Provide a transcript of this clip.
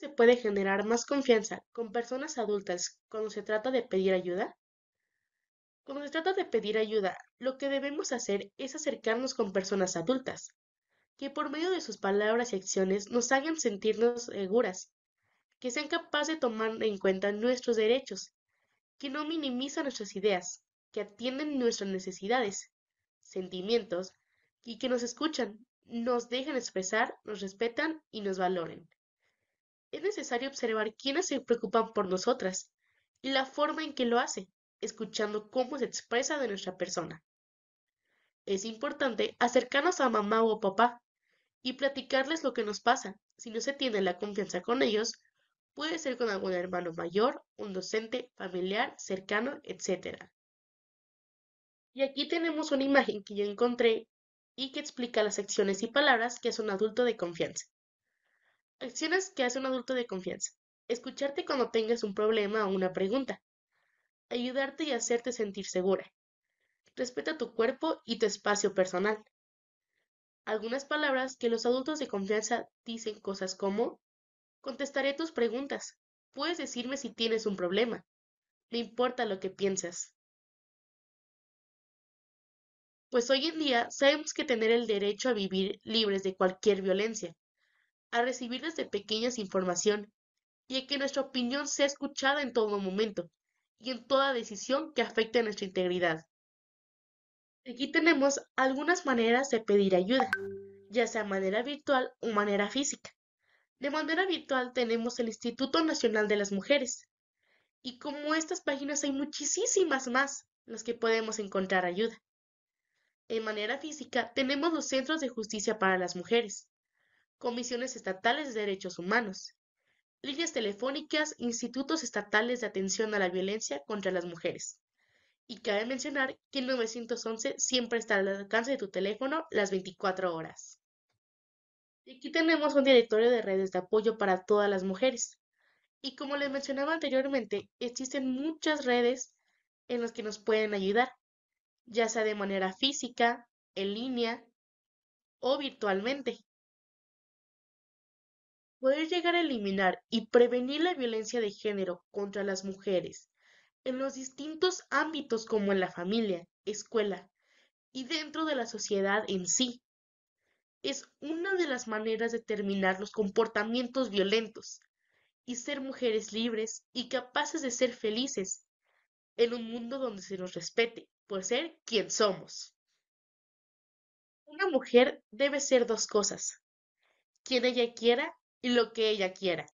se puede generar más confianza con personas adultas cuando se trata de pedir ayuda? Cuando se trata de pedir ayuda, lo que debemos hacer es acercarnos con personas adultas, que por medio de sus palabras y acciones nos hagan sentirnos seguras, que sean capaces de tomar en cuenta nuestros derechos, que no minimizan nuestras ideas, que atienden nuestras necesidades, sentimientos y que nos escuchan, nos dejan expresar, nos respetan y nos valoren. Es necesario observar quiénes se preocupan por nosotras y la forma en que lo hace, escuchando cómo se expresa de nuestra persona. Es importante acercarnos a mamá o papá y platicarles lo que nos pasa. Si no se tiene la confianza con ellos, puede ser con algún hermano mayor, un docente, familiar, cercano, etc. Y aquí tenemos una imagen que yo encontré y que explica las acciones y palabras que hace un adulto de confianza. Acciones que hace un adulto de confianza. Escucharte cuando tengas un problema o una pregunta. Ayudarte y hacerte sentir segura. Respeta tu cuerpo y tu espacio personal. Algunas palabras que los adultos de confianza dicen cosas como, contestaré tus preguntas. Puedes decirme si tienes un problema. No importa lo que piensas. Pues hoy en día sabemos que tener el derecho a vivir libres de cualquier violencia, a recibir desde pequeñas información y a que nuestra opinión sea escuchada en todo momento y en toda decisión que afecte a nuestra integridad. Aquí tenemos algunas maneras de pedir ayuda, ya sea manera virtual o manera física. De manera virtual tenemos el Instituto Nacional de las Mujeres. Y como estas páginas hay muchísimas más las que podemos encontrar ayuda. En manera física tenemos los Centros de Justicia para las Mujeres, comisiones estatales de derechos humanos, líneas telefónicas, institutos estatales de atención a la violencia contra las mujeres. Y cabe mencionar que el 911 siempre está al alcance de tu teléfono las 24 horas. Y aquí tenemos un directorio de redes de apoyo para todas las mujeres. Y como les mencionaba anteriormente, existen muchas redes en las que nos pueden ayudar, ya sea de manera física, en línea o virtualmente poder llegar a eliminar y prevenir la violencia de género contra las mujeres en los distintos ámbitos como en la familia, escuela y dentro de la sociedad en sí. Es una de las maneras de terminar los comportamientos violentos y ser mujeres libres y capaces de ser felices en un mundo donde se nos respete por ser quien somos. Una mujer debe ser dos cosas, quien ella quiera y lo que ella quiera